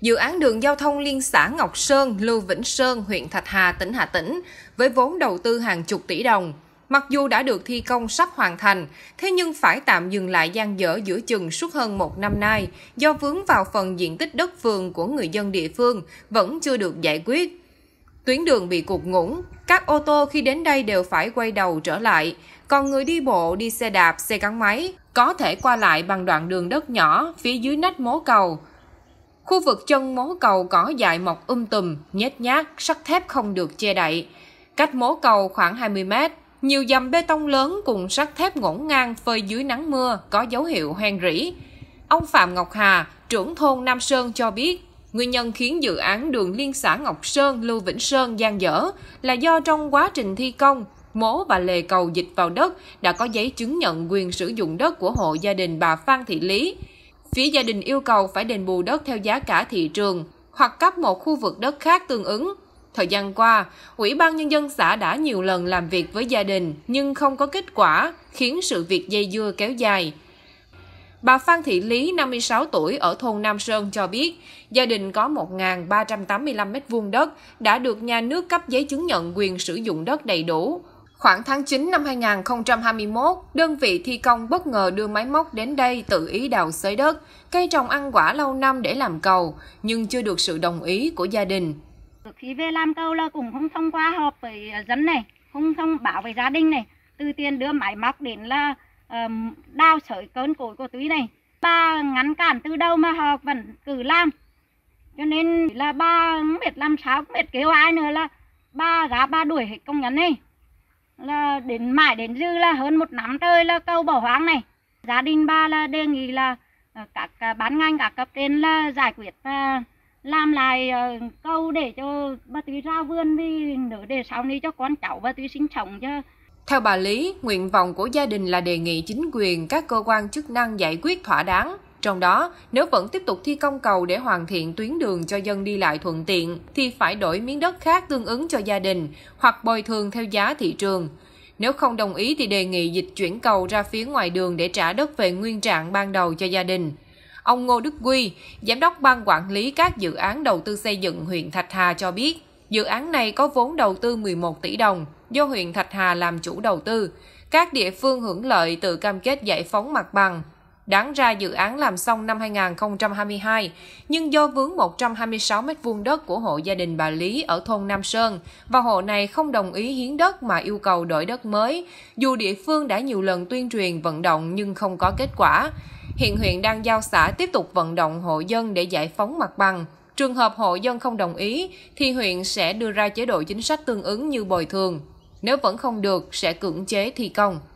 Dự án đường giao thông liên xã Ngọc Sơn, Lưu Vĩnh Sơn, huyện Thạch Hà, tỉnh Hà Tĩnh với vốn đầu tư hàng chục tỷ đồng. Mặc dù đã được thi công sắp hoàn thành, thế nhưng phải tạm dừng lại gian dở giữa chừng suốt hơn một năm nay do vướng vào phần diện tích đất vườn của người dân địa phương vẫn chưa được giải quyết. Tuyến đường bị cục ngủng, các ô tô khi đến đây đều phải quay đầu trở lại, còn người đi bộ, đi xe đạp, xe gắn máy có thể qua lại bằng đoạn đường đất nhỏ phía dưới nách mố cầu, Khu vực chân mố cầu cỏ dại mọc um tùm, nhét nhát, sắt thép không được che đậy. Cách mố cầu khoảng 20 mét, nhiều dầm bê tông lớn cùng sắt thép ngổn ngang phơi dưới nắng mưa có dấu hiệu hoang rỉ. Ông Phạm Ngọc Hà, trưởng thôn Nam Sơn cho biết, nguyên nhân khiến dự án đường liên xã Ngọc Sơn Lưu Vĩnh Sơn gian dở là do trong quá trình thi công, mố và lề cầu dịch vào đất đã có giấy chứng nhận quyền sử dụng đất của hộ gia đình bà Phan Thị Lý phía gia đình yêu cầu phải đền bù đất theo giá cả thị trường hoặc cấp một khu vực đất khác tương ứng. Thời gian qua, Ủy ban Nhân dân xã đã nhiều lần làm việc với gia đình nhưng không có kết quả, khiến sự việc dây dưa kéo dài. Bà Phan Thị Lý, 56 tuổi, ở thôn Nam Sơn cho biết, gia đình có 1.385 m2 đất đã được nhà nước cấp giấy chứng nhận quyền sử dụng đất đầy đủ, Khoảng tháng 9 năm 2021, đơn vị thi công bất ngờ đưa máy móc đến đây tự ý đào xới đất, cây trồng ăn quả lâu năm để làm cầu, nhưng chưa được sự đồng ý của gia đình. Khi về làm cầu là cũng không thông qua họp với ờ, dân này, không thông báo với gia đình này, từ tiền đưa máy móc đến là đào sới cơn cối của túi này. Ba ngắn cản từ đâu mà họ vẫn cứ làm. Cho nên là ba không biết làm sao, không biết kêu ai nữa là ba gá ba đuổi công nhân này là đến mãi đến dư là hơn một năm trời là cầu bỏ hoang này gia đình ba là đề nghị là ờ, các ờ, bán ngành các cấp trên là giải quyết và làm lại ờ, câu để cho bà Thúy ra vườn đi nữa để sau này cho con cháu bà Thúy sinh sống chứ theo bà Lý, nguyện vọng của gia đình là đề nghị chính quyền các cơ quan chức năng giải quyết thỏa đáng trong đó, nếu vẫn tiếp tục thi công cầu để hoàn thiện tuyến đường cho dân đi lại thuận tiện, thì phải đổi miếng đất khác tương ứng cho gia đình hoặc bồi thường theo giá thị trường. Nếu không đồng ý thì đề nghị dịch chuyển cầu ra phía ngoài đường để trả đất về nguyên trạng ban đầu cho gia đình. Ông Ngô Đức Quy, Giám đốc Ban Quản lý các dự án đầu tư xây dựng huyện Thạch Hà cho biết, dự án này có vốn đầu tư 11 tỷ đồng do huyện Thạch Hà làm chủ đầu tư. Các địa phương hưởng lợi từ cam kết giải phóng mặt bằng, Đáng ra dự án làm xong năm 2022, nhưng do vướng 126 m2 đất của hộ gia đình bà Lý ở thôn Nam Sơn và hộ này không đồng ý hiến đất mà yêu cầu đổi đất mới, dù địa phương đã nhiều lần tuyên truyền vận động nhưng không có kết quả. Hiện huyện đang giao xã tiếp tục vận động hộ dân để giải phóng mặt bằng. Trường hợp hộ dân không đồng ý thì huyện sẽ đưa ra chế độ chính sách tương ứng như bồi thường. Nếu vẫn không được sẽ cưỡng chế thi công.